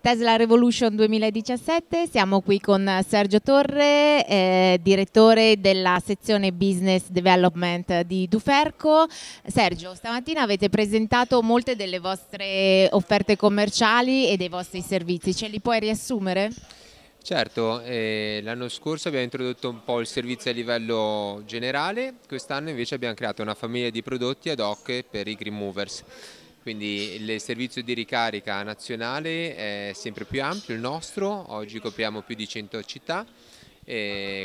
Tesla Revolution 2017, siamo qui con Sergio Torre, eh, direttore della sezione Business Development di Duferco. Sergio, stamattina avete presentato molte delle vostre offerte commerciali e dei vostri servizi, ce li puoi riassumere? Certo, eh, l'anno scorso abbiamo introdotto un po' il servizio a livello generale, quest'anno invece abbiamo creato una famiglia di prodotti ad hoc per i Green Movers quindi il servizio di ricarica nazionale è sempre più ampio, il nostro, oggi copriamo più di 100 città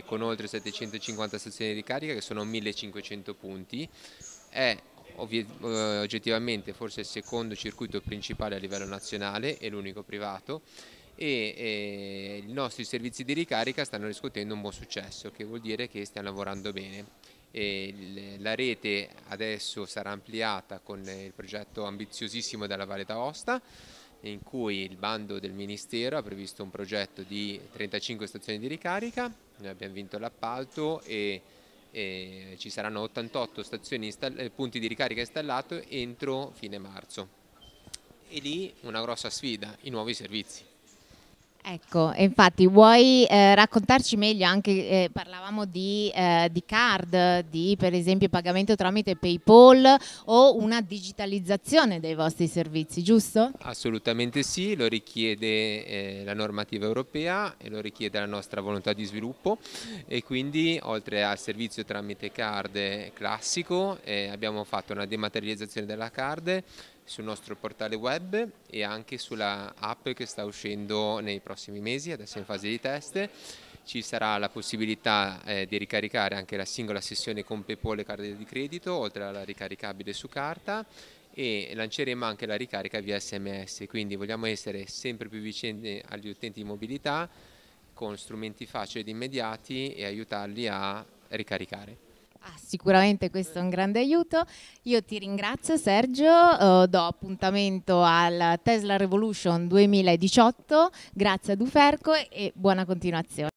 con oltre 750 stazioni di ricarica che sono 1500 punti, è eh, oggettivamente forse il secondo circuito principale a livello nazionale e l'unico privato e, e i nostri servizi di ricarica stanno riscuotendo un buon successo che vuol dire che stiamo lavorando bene e la rete adesso sarà ampliata con il progetto ambiziosissimo della Valle d'Aosta in cui il bando del Ministero ha previsto un progetto di 35 stazioni di ricarica, noi abbiamo vinto l'appalto e, e, ci saranno 88 eh, punti di ricarica installati entro fine marzo. E lì una grossa sfida, i nuovi servizi Ecco, infatti vuoi eh, raccontarci meglio anche, eh, parlavamo di, eh, di, card, di per esempio pagamento tramite PayPal o una digitalizzazione dei vostri servizi, giusto? Assolutamente sì, lo richiede eh, la normativa europea e lo richiede la nostra volontà di sviluppo e quindi oltre al servizio tramite card eh, classico eh, abbiamo fatto una dematerializzazione della card sul nostro portale web e anche sulla app che sta uscendo nei prossimi prossimi mesi, adesso è in fase di test. Ci sarà la possibilità eh, di ricaricare anche la singola sessione con PayPal e carte di credito, oltre alla ricaricabile su carta e lanceremo anche la ricarica via SMS, quindi vogliamo essere sempre più vicini agli utenti di mobilità con strumenti facili ed immediati e aiutarli a ricaricare. Ah, sicuramente questo è un grande aiuto. Io ti ringrazio Sergio, uh, do appuntamento al Tesla Revolution 2018, grazie a Duferco e buona continuazione.